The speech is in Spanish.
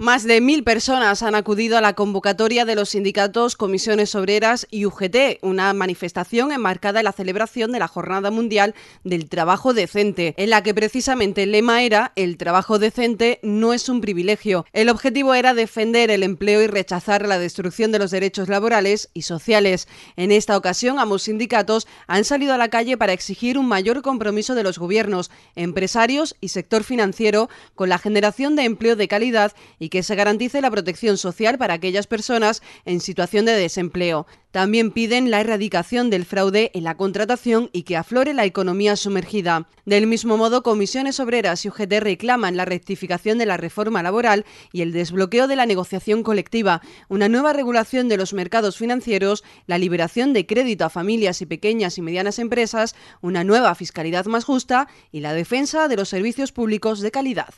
Más de mil personas han acudido a la convocatoria de los sindicatos, comisiones obreras y UGT, una manifestación enmarcada en la celebración de la Jornada Mundial del Trabajo Decente, en la que precisamente el lema era El trabajo decente no es un privilegio. El objetivo era defender el empleo y rechazar la destrucción de los derechos laborales y sociales. En esta ocasión, ambos sindicatos han salido a la calle para exigir un mayor compromiso de los gobiernos, empresarios y sector financiero con la generación de empleo de calidad y que se garantice la protección social para aquellas personas en situación de desempleo. También piden la erradicación del fraude en la contratación y que aflore la economía sumergida. Del mismo modo, comisiones obreras y UGT reclaman la rectificación de la reforma laboral y el desbloqueo de la negociación colectiva, una nueva regulación de los mercados financieros, la liberación de crédito a familias y pequeñas y medianas empresas, una nueva fiscalidad más justa y la defensa de los servicios públicos de calidad.